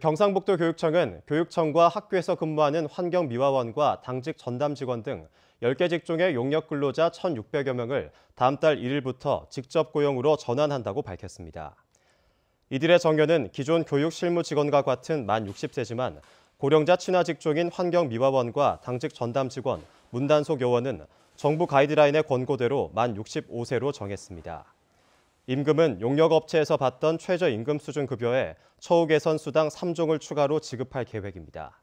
경상북도 교육청은 교육청과 학교에서 근무하는 환경미화원과 당직 전담 직원 등 10개 직종의 용역 근로자 1,600여 명을 다음 달 1일부터 직접 고용으로 전환한다고 밝혔습니다. 이들의 정년은 기존 교육 실무 직원과 같은 만 60세지만 고령자 친화 직종인 환경미화원과 당직 전담 직원, 문단속 요원은 정부 가이드라인의 권고대로 만 65세로 정했습니다. 임금은 용역업체에서 받던 최저임금 수준 급여에 처우 개선 수당 3종을 추가로 지급할 계획입니다.